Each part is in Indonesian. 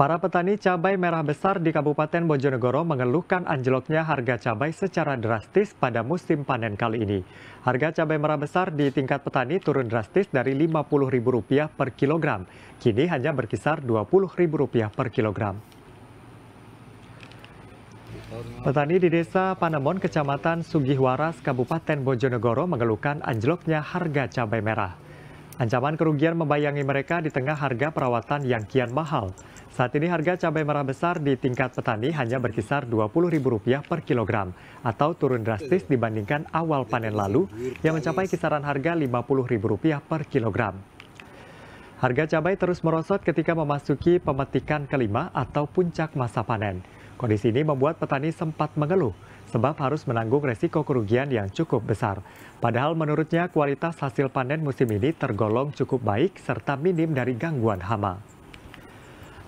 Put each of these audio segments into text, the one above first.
Para petani cabai merah besar di Kabupaten Bojonegoro mengeluhkan anjloknya harga cabai secara drastis pada musim panen kali ini. Harga cabai merah besar di tingkat petani turun drastis dari Rp50.000 per kilogram. Kini hanya berkisar Rp20.000 per kilogram. Petani di desa Panemon, Kecamatan Sugihwaras, Kabupaten Bojonegoro mengeluhkan anjloknya harga cabai merah. Ancaman kerugian membayangi mereka di tengah harga perawatan yang kian mahal. Saat ini harga cabai merah besar di tingkat petani hanya berkisar Rp20.000 per kilogram atau turun drastis dibandingkan awal panen lalu yang mencapai kisaran harga Rp50.000 per kilogram. Harga cabai terus merosot ketika memasuki pemetikan kelima atau puncak masa panen. Kondisi ini membuat petani sempat mengeluh sebab harus menanggung resiko kerugian yang cukup besar. Padahal menurutnya kualitas hasil panen musim ini tergolong cukup baik serta minim dari gangguan hama.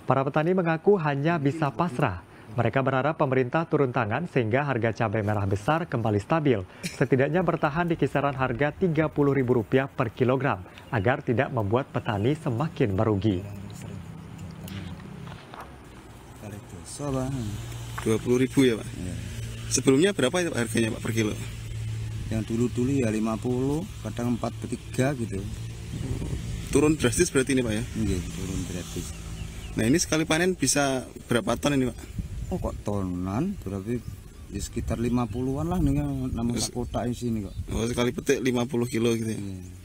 Para petani mengaku hanya bisa pasrah. Mereka berharap pemerintah turun tangan sehingga harga cabai merah besar kembali stabil, setidaknya bertahan di kisaran harga Rp30.000 per kilogram agar tidak membuat petani semakin merugi. 20.000 ya Pak? Iya. Sebelumnya berapa itu harganya Pak per kilo? Yang dulu-dulu ya 50, kadang 43 gitu. Turun drastis berarti ini Pak ya? Iya, turun drastis. Nah, ini sekali panen bisa berapa ton ini Pak? Oh, kok tonan? Berarti ya sekitar 50-an lah nih namanya kota di sini kok. Oh, sekali petik 50 kilo gitu ya. Iya.